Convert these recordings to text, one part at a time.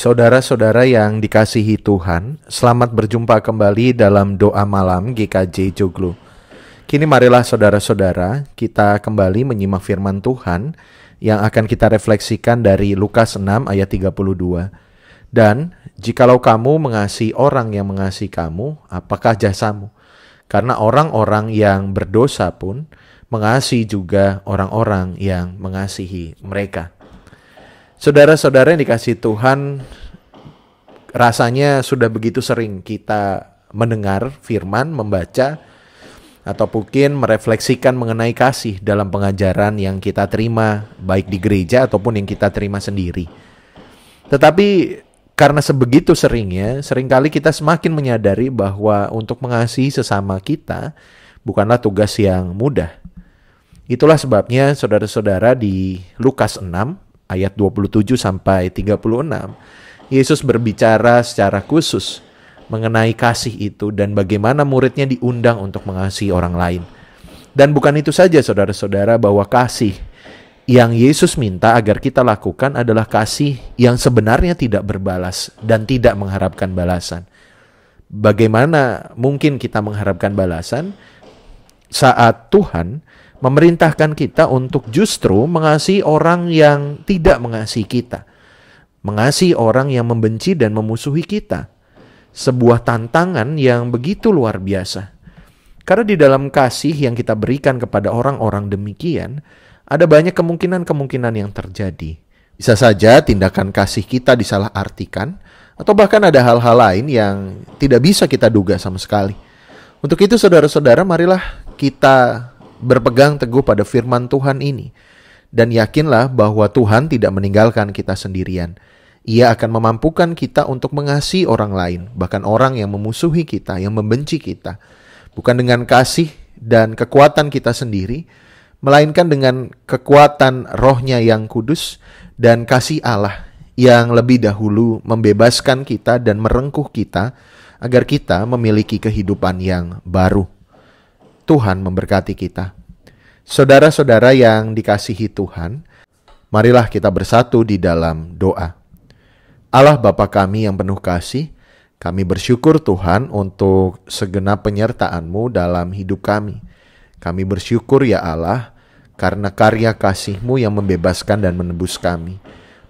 Saudara-saudara yang dikasihi Tuhan, selamat berjumpa kembali dalam doa malam GKJ Joglo. Kini marilah saudara-saudara kita kembali menyimak firman Tuhan yang akan kita refleksikan dari Lukas 6 ayat 32. Dan jikalau kamu mengasihi orang yang mengasihi kamu, apakah jasamu? Karena orang-orang yang berdosa pun mengasihi juga orang-orang yang mengasihi mereka. Saudara-saudara yang dikasih Tuhan, rasanya sudah begitu sering kita mendengar firman, membaca, atau mungkin merefleksikan mengenai kasih dalam pengajaran yang kita terima, baik di gereja ataupun yang kita terima sendiri. Tetapi karena sebegitu seringnya, seringkali kita semakin menyadari bahwa untuk mengasihi sesama kita bukanlah tugas yang mudah. Itulah sebabnya saudara-saudara di Lukas 6 ayat 27 sampai 36, Yesus berbicara secara khusus mengenai kasih itu dan bagaimana muridnya diundang untuk mengasihi orang lain. Dan bukan itu saja saudara-saudara bahwa kasih yang Yesus minta agar kita lakukan adalah kasih yang sebenarnya tidak berbalas dan tidak mengharapkan balasan. Bagaimana mungkin kita mengharapkan balasan saat Tuhan memerintahkan kita untuk justru mengasihi orang yang tidak mengasihi kita. Mengasihi orang yang membenci dan memusuhi kita. Sebuah tantangan yang begitu luar biasa. Karena di dalam kasih yang kita berikan kepada orang-orang demikian, ada banyak kemungkinan-kemungkinan yang terjadi. Bisa saja tindakan kasih kita disalahartikan, atau bahkan ada hal-hal lain yang tidak bisa kita duga sama sekali. Untuk itu, saudara-saudara, marilah kita Berpegang teguh pada firman Tuhan ini dan yakinlah bahwa Tuhan tidak meninggalkan kita sendirian. Ia akan memampukan kita untuk mengasihi orang lain, bahkan orang yang memusuhi kita, yang membenci kita, bukan dengan kasih dan kekuatan kita sendiri, melainkan dengan kekuatan rohnya yang kudus dan kasih Allah yang lebih dahulu membebaskan kita dan merengkuh kita agar kita memiliki kehidupan yang baru. Tuhan memberkati kita. Saudara-saudara yang dikasihi Tuhan, marilah kita bersatu di dalam doa. Allah Bapa kami yang penuh kasih, kami bersyukur Tuhan untuk segenap penyertaan-Mu dalam hidup kami. Kami bersyukur ya Allah, karena karya kasih-Mu yang membebaskan dan menebus kami.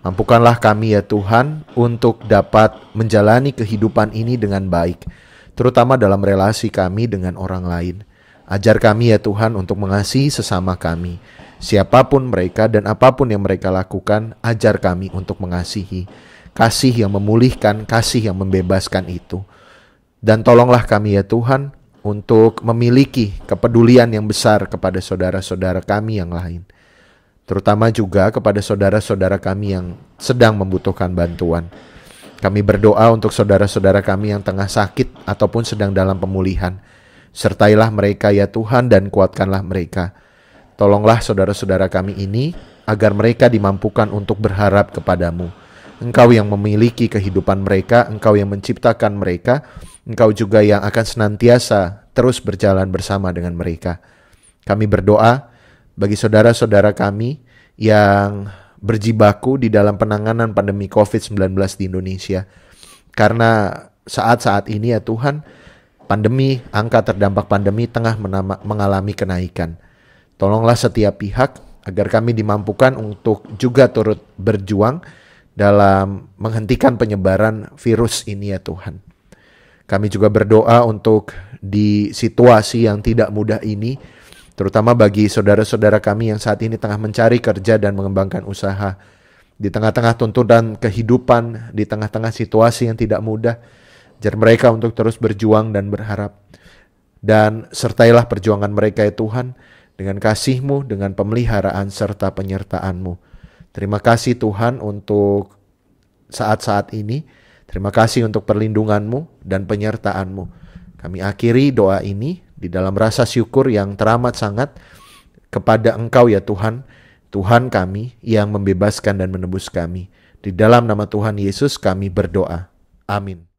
Mampukanlah kami ya Tuhan untuk dapat menjalani kehidupan ini dengan baik, terutama dalam relasi kami dengan orang lain. Ajar kami ya Tuhan untuk mengasihi sesama kami. Siapapun mereka dan apapun yang mereka lakukan, ajar kami untuk mengasihi. Kasih yang memulihkan, kasih yang membebaskan itu. Dan tolonglah kami ya Tuhan untuk memiliki kepedulian yang besar kepada saudara-saudara kami yang lain. Terutama juga kepada saudara-saudara kami yang sedang membutuhkan bantuan. Kami berdoa untuk saudara-saudara kami yang tengah sakit ataupun sedang dalam pemulihan Sertailah mereka ya Tuhan dan kuatkanlah mereka. Tolonglah saudara-saudara kami ini agar mereka dimampukan untuk berharap kepadamu. Engkau yang memiliki kehidupan mereka, Engkau yang menciptakan mereka, Engkau juga yang akan senantiasa terus berjalan bersama dengan mereka. Kami berdoa bagi saudara-saudara kami yang berjibaku di dalam penanganan pandemi COVID-19 di Indonesia. Karena saat-saat ini ya Tuhan, pandemi, angka terdampak pandemi tengah menama, mengalami kenaikan. Tolonglah setiap pihak agar kami dimampukan untuk juga turut berjuang dalam menghentikan penyebaran virus ini ya Tuhan. Kami juga berdoa untuk di situasi yang tidak mudah ini, terutama bagi saudara-saudara kami yang saat ini tengah mencari kerja dan mengembangkan usaha. Di tengah-tengah tuntutan kehidupan, di tengah-tengah situasi yang tidak mudah, Ajar mereka untuk terus berjuang dan berharap. Dan sertailah perjuangan mereka ya Tuhan dengan kasih-Mu, dengan pemeliharaan serta penyertaan-Mu. Terima kasih Tuhan untuk saat-saat ini. Terima kasih untuk perlindungan-Mu dan penyertaan-Mu. Kami akhiri doa ini di dalam rasa syukur yang teramat sangat kepada Engkau ya Tuhan, Tuhan kami yang membebaskan dan menebus kami. Di dalam nama Tuhan Yesus kami berdoa. Amin.